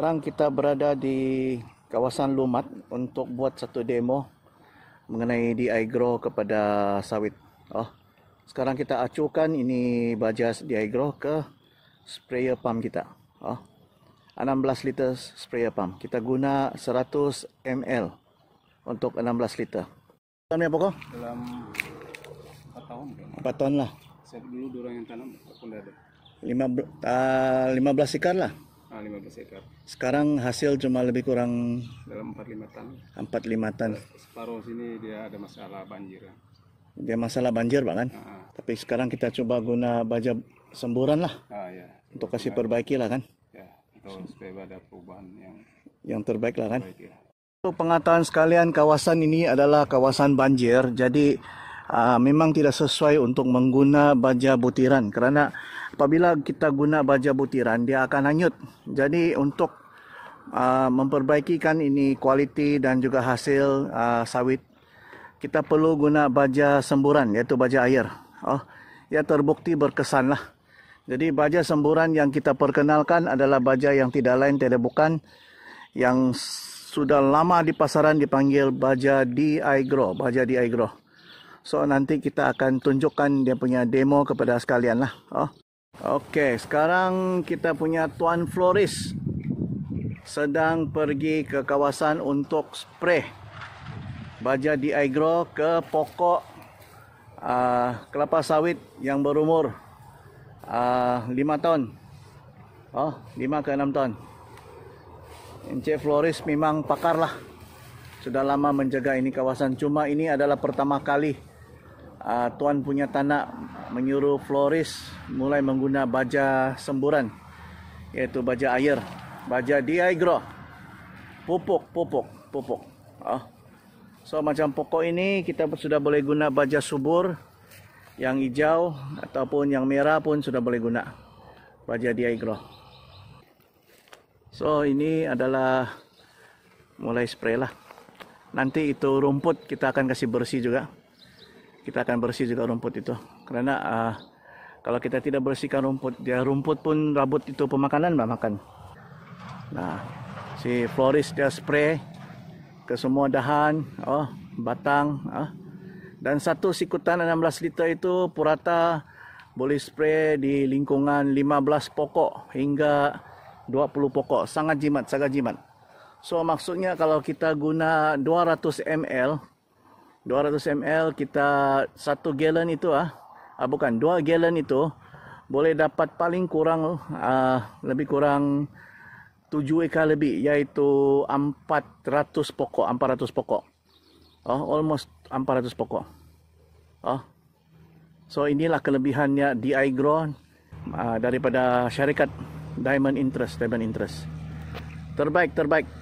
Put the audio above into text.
sekarang kita berada di kawasan Lumat untuk buat satu demo mengenai DI Grow kepada sawit. Oh, sekarang kita acukan ini baja DI Grow ke sprayer pump kita. Oh, 16 liter sprayer pump. Kita guna 100 ml untuk 16 liter. Tanam apa kau? Dalam 4 tahun. Kan? 4 tahun lah. Saya dulu dorang yang tanam, aku dah ada. 5, uh, 15 ikan lah. Ah, 15 ekor. Sekarang hasil cuma lebih kurang dalam 5 tan. 5 tan. Separuh sini dia ada masalah banjir. Dia masalah banjir, Pak kan? Ah, ah. Tapi sekarang kita coba guna baja semburan lah. Ah, ya. Untuk kasih perbaiki lah kan? Ya, atau supaya ada perubahan yang yang terbaik lah kan? Ya. Untuk pengetahuan sekalian, kawasan ini adalah kawasan banjir. Jadi uh, memang tidak sesuai untuk mengguna baja butiran kerana apabila kita guna baja butiran dia akan hanyut. Jadi untuk uh, memperbaikikan ini kualiti dan juga hasil uh, sawit kita perlu guna baja semburan iaitu baja air. Oh, ya terbukti berkesan lah. Jadi baja semburan yang kita perkenalkan adalah baja yang tidak lain tidak bukan yang sudah lama di pasaran dipanggil baja di agro, baja di agro. So nanti kita akan tunjukkan dia punya demo kepada sekalian lah. Oh. Oke, sekarang kita punya Tuan Floris sedang pergi ke kawasan untuk spray baja di agro ke pokok uh, kelapa sawit yang berumur uh, 5 tahun. Oh, 5 ke 6 tahun. Encik Floris memang pakar lah. Sudah lama menjaga ini kawasan. Cuma ini adalah pertama kali uh, tuan punya tanah menyuruh floris mulai menggunakan baja semburan yaitu baja air, baja diagro. Pupuk, pupuk, pupuk. Oh. So macam pokok ini kita sudah boleh guna baja subur yang hijau ataupun yang merah pun sudah boleh guna baja diagro. So ini adalah mulai spray lah. Nanti itu rumput kita akan kasih bersih juga kita akan bersih juga rumput itu karena uh, kalau kita tidak bersihkan rumput dia ya rumput pun rambut itu pemakanan mbak makan nah si floris dia spray ke semua dahan oh batang oh. dan satu sikutan 16 liter itu purata boleh spray di lingkungan 15 pokok hingga 20 pokok sangat jimat sangat jimat so maksudnya kalau kita guna 200 ml 200 ml kita satu gelan itu ah, ah bukan 2 gelan itu boleh dapat paling kurang ah, lebih kurang 7 ekar lebih yaitu 400 pokok 400 pokok oh almost 400 pokok oh so inilah kelebihannya di Grown uh, ah, daripada syarikat Diamond Interest Diamond Interest terbaik terbaik